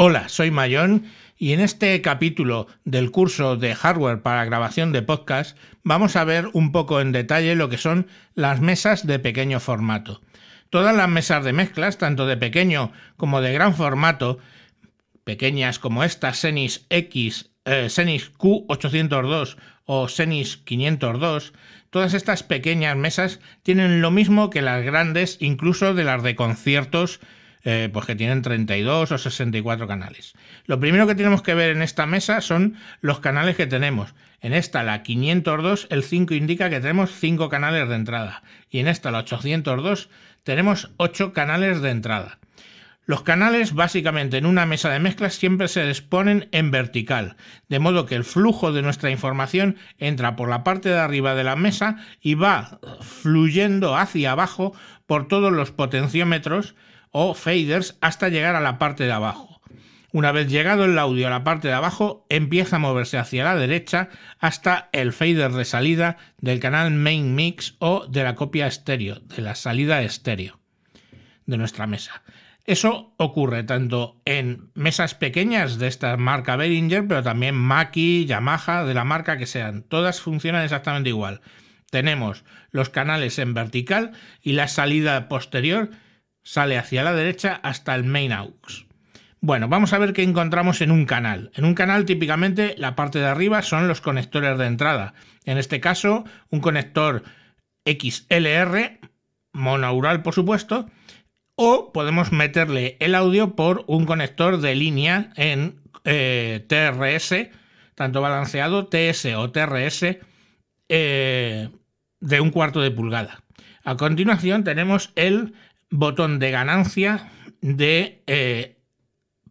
Hola, soy Mayón y en este capítulo del curso de hardware para grabación de podcast vamos a ver un poco en detalle lo que son las mesas de pequeño formato. Todas las mesas de mezclas, tanto de pequeño como de gran formato, pequeñas como esta Senis X, Senis eh, Q802 o Senis 502, todas estas pequeñas mesas tienen lo mismo que las grandes, incluso de las de conciertos eh, pues que tienen 32 o 64 canales. Lo primero que tenemos que ver en esta mesa son los canales que tenemos. En esta, la 502, el 5 indica que tenemos 5 canales de entrada. Y en esta, la 802, tenemos 8 canales de entrada. Los canales básicamente en una mesa de mezclas siempre se disponen en vertical, de modo que el flujo de nuestra información entra por la parte de arriba de la mesa y va fluyendo hacia abajo por todos los potenciómetros o faders hasta llegar a la parte de abajo. Una vez llegado el audio a la parte de abajo, empieza a moverse hacia la derecha hasta el fader de salida del canal Main Mix o de la copia estéreo, de la salida estéreo de nuestra mesa. Eso ocurre tanto en mesas pequeñas de esta marca Behringer, pero también Maki, Yamaha, de la marca que sean. Todas funcionan exactamente igual. Tenemos los canales en vertical y la salida posterior sale hacia la derecha hasta el main aux. Bueno, vamos a ver qué encontramos en un canal. En un canal típicamente la parte de arriba son los conectores de entrada. En este caso, un conector XLR, monaural por supuesto, o podemos meterle el audio por un conector de línea en eh, TRS, tanto balanceado TS o TRS eh, de un cuarto de pulgada. A continuación tenemos el botón de ganancia de, eh,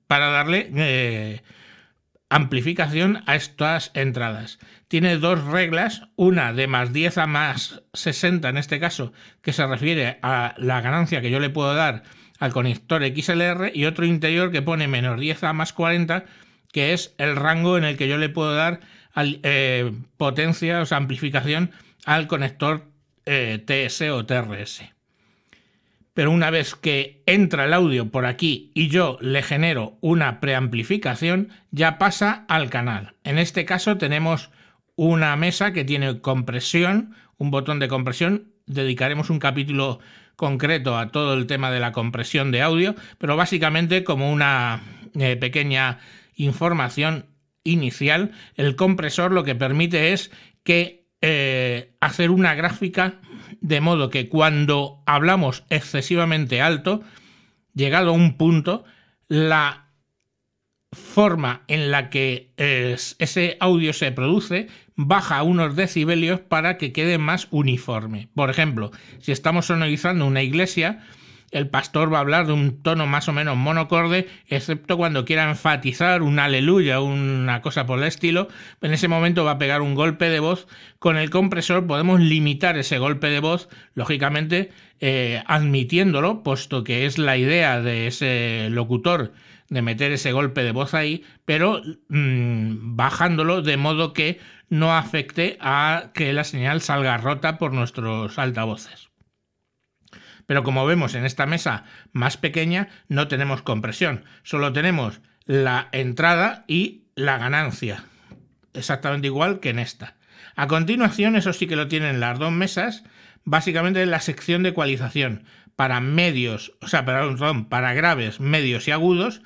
para darle eh, amplificación a estas entradas. Tiene dos reglas, una de más 10 a más 60 en este caso, que se refiere a la ganancia que yo le puedo dar al conector XLR y otro interior que pone menos 10 a más 40, que es el rango en el que yo le puedo dar eh, potencia o amplificación al conector TS o TRS pero una vez que entra el audio por aquí y yo le genero una preamplificación, ya pasa al canal. En este caso tenemos una mesa que tiene compresión, un botón de compresión. Dedicaremos un capítulo concreto a todo el tema de la compresión de audio, pero básicamente como una eh, pequeña información inicial, el compresor lo que permite es que eh, hacer una gráfica de modo que cuando hablamos excesivamente alto, llegado a un punto, la forma en la que ese audio se produce baja unos decibelios para que quede más uniforme. Por ejemplo, si estamos sonorizando una iglesia, el pastor va a hablar de un tono más o menos monocorde, excepto cuando quiera enfatizar un aleluya, o una cosa por el estilo. En ese momento va a pegar un golpe de voz. Con el compresor podemos limitar ese golpe de voz, lógicamente eh, admitiéndolo, puesto que es la idea de ese locutor de meter ese golpe de voz ahí, pero mm, bajándolo de modo que no afecte a que la señal salga rota por nuestros altavoces. Pero como vemos en esta mesa más pequeña, no tenemos compresión, solo tenemos la entrada y la ganancia, exactamente igual que en esta. A continuación, eso sí que lo tienen las dos mesas, básicamente la sección de ecualización para medios, o sea, perdón, para graves, medios y agudos,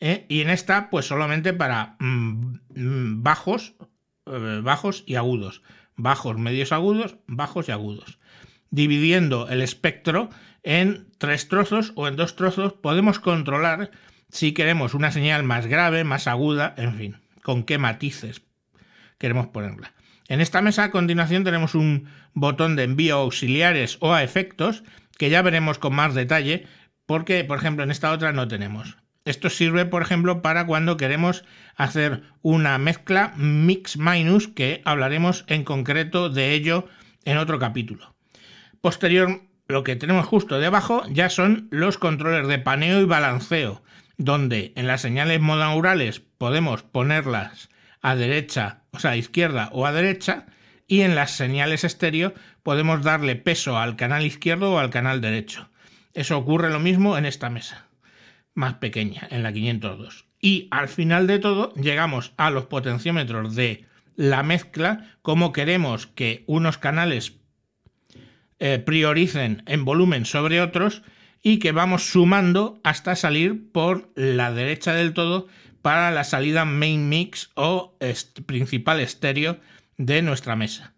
¿eh? y en esta, pues solamente para mm, mm, bajos, eh, bajos y agudos, bajos, medios agudos, bajos y agudos dividiendo el espectro en tres trozos o en dos trozos, podemos controlar si queremos una señal más grave, más aguda, en fin, con qué matices queremos ponerla. En esta mesa a continuación tenemos un botón de envío auxiliares o a efectos que ya veremos con más detalle porque, por ejemplo, en esta otra no tenemos. Esto sirve, por ejemplo, para cuando queremos hacer una mezcla mix-minus que hablaremos en concreto de ello en otro capítulo. Posterior, lo que tenemos justo debajo ya son los controles de paneo y balanceo, donde en las señales modaurales podemos ponerlas a derecha, o sea, a izquierda o a derecha, y en las señales estéreo podemos darle peso al canal izquierdo o al canal derecho. Eso ocurre lo mismo en esta mesa, más pequeña, en la 502. Y al final de todo llegamos a los potenciómetros de la mezcla, como queremos que unos canales eh, prioricen en volumen sobre otros y que vamos sumando hasta salir por la derecha del todo para la salida main mix o principal estéreo de nuestra mesa.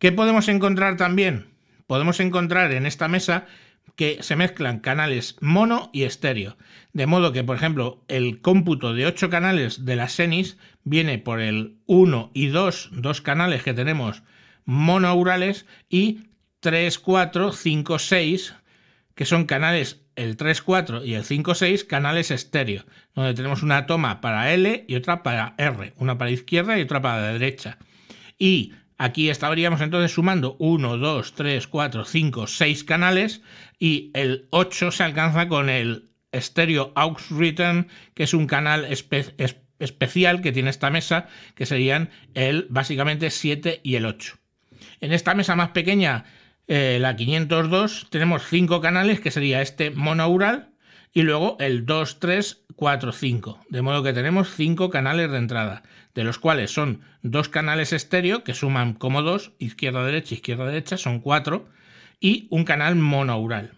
¿Qué podemos encontrar también? Podemos encontrar en esta mesa que se mezclan canales mono y estéreo. De modo que, por ejemplo, el cómputo de 8 canales de la Senis viene por el 1 y 2, dos canales que tenemos monoaurales y 3, 4, 5, 6, que son canales el 3, 4 y el 5, 6, canales estéreo, donde tenemos una toma para L y otra para R, una para izquierda y otra para la derecha. Y aquí estaríamos entonces sumando 1, 2, 3, 4, 5, 6 canales y el 8 se alcanza con el estéreo aux return, que es un canal especial que tiene esta mesa, que serían el básicamente 7 y el 8. En esta mesa más pequeña eh, la 502, tenemos cinco canales, que sería este monaural y luego el 2, 3, 4, De modo que tenemos cinco canales de entrada, de los cuales son dos canales estéreo, que suman como dos, izquierda-derecha, izquierda-derecha, son cuatro, y un canal monaural.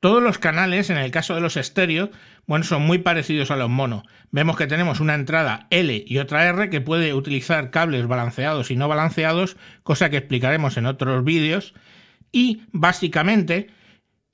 Todos los canales, en el caso de los estéreos, bueno, son muy parecidos a los monos. Vemos que tenemos una entrada L y otra R que puede utilizar cables balanceados y no balanceados, cosa que explicaremos en otros vídeos. Y básicamente,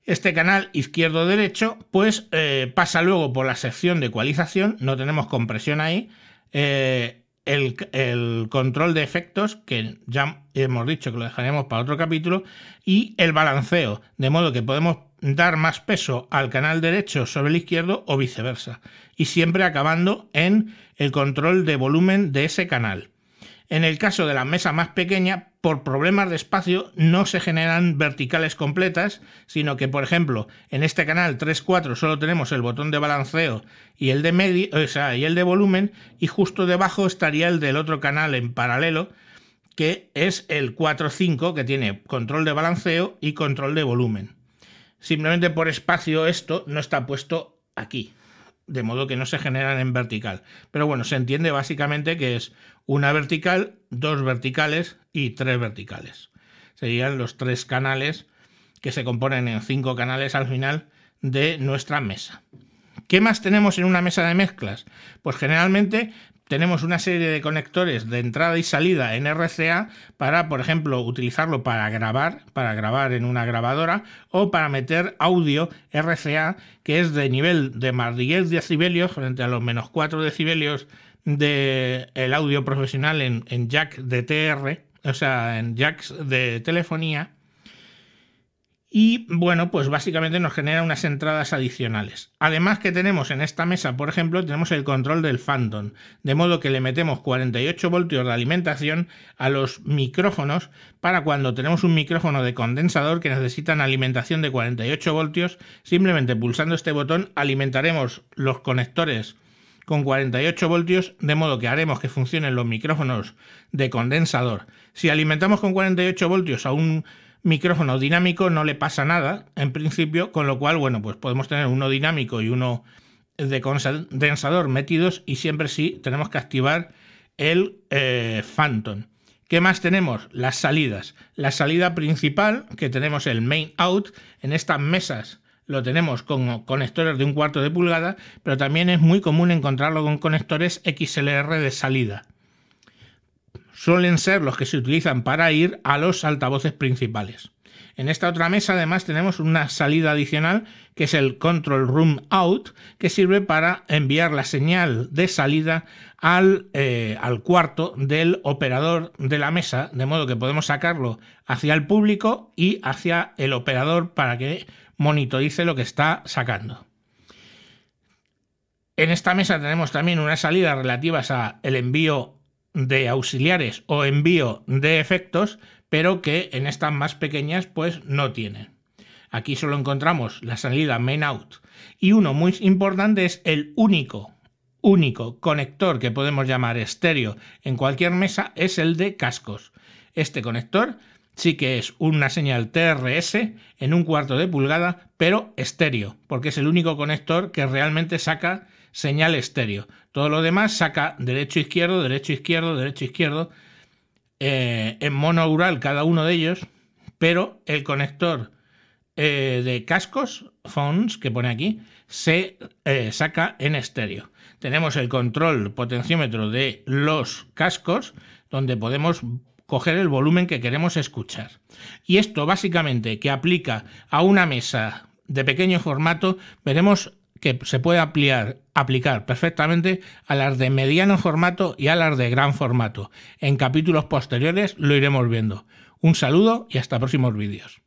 este canal izquierdo-derecho, pues eh, pasa luego por la sección de ecualización, no tenemos compresión ahí. Eh, el, control de efectos, que ya hemos dicho que lo dejaremos para otro capítulo, y el balanceo, de modo que podemos dar más peso al canal derecho sobre el izquierdo o viceversa, y siempre acabando en el control de volumen de ese canal. En el caso de la mesa más pequeña, por problemas de espacio no se generan verticales completas, sino que, por ejemplo, en este canal 3.4 solo tenemos el botón de balanceo y el de, y el de volumen, y justo debajo estaría el del otro canal en paralelo, que es el 4-5 que tiene control de balanceo y control de volumen. Simplemente por espacio esto no está puesto aquí de modo que no se generan en vertical. Pero bueno, se entiende básicamente que es una vertical, dos verticales y tres verticales. Serían los tres canales que se componen en cinco canales al final de nuestra mesa. ¿Qué más tenemos en una mesa de mezclas? Pues generalmente tenemos una serie de conectores de entrada y salida en RCA para, por ejemplo, utilizarlo para grabar, para grabar en una grabadora o para meter audio RCA que es de nivel de más 10 decibelios frente a los menos 4 decibelios del audio profesional en, en jack de TR, o sea, en jacks de telefonía y bueno, pues básicamente nos genera unas entradas adicionales. Además que tenemos en esta mesa, por ejemplo, tenemos el control del Phantom, de modo que le metemos 48 voltios de alimentación a los micrófonos para cuando tenemos un micrófono de condensador que necesitan alimentación de 48 voltios, simplemente pulsando este botón alimentaremos los conectores con 48 voltios, de modo que haremos que funcionen los micrófonos de condensador. Si alimentamos con 48 voltios a un micrófono dinámico no le pasa nada, en principio, con lo cual, bueno, pues podemos tener uno dinámico y uno de condensador metidos y siempre sí tenemos que activar el eh, Phantom. ¿Qué más tenemos? Las salidas. La salida principal, que tenemos el main out, en estas mesas lo tenemos con conectores de un cuarto de pulgada, pero también es muy común encontrarlo con conectores XLR de salida suelen ser los que se utilizan para ir a los altavoces principales. En esta otra mesa además tenemos una salida adicional que es el Control Room Out que sirve para enviar la señal de salida al, eh, cuarto del operador de la mesa de modo que podemos sacarlo hacia el público y hacia el operador para que monitorice lo que está sacando. En esta mesa tenemos también unas salidas relativas al envío de auxiliares o envío de efectos, pero que en estas más pequeñas pues no tienen. Aquí solo encontramos la salida main out y uno muy importante es el único único conector que podemos llamar estéreo en cualquier mesa es el de cascos. Este conector sí que es una señal TRS en un cuarto de pulgada, pero estéreo, porque es el único conector que realmente saca señal estéreo. Todo lo demás saca derecho, izquierdo, derecho, izquierdo, derecho, izquierdo, eh, en mono cada uno de ellos, pero el conector eh, de cascos, phones, que pone aquí, se eh, saca en estéreo. Tenemos el control potenciómetro de los cascos, donde podemos coger el volumen que queremos escuchar. Y esto básicamente que aplica a una mesa de pequeño formato, veremos que se puede aplicar perfectamente a las de mediano formato y a las de gran formato. En capítulos posteriores lo iremos viendo. Un saludo y hasta próximos vídeos.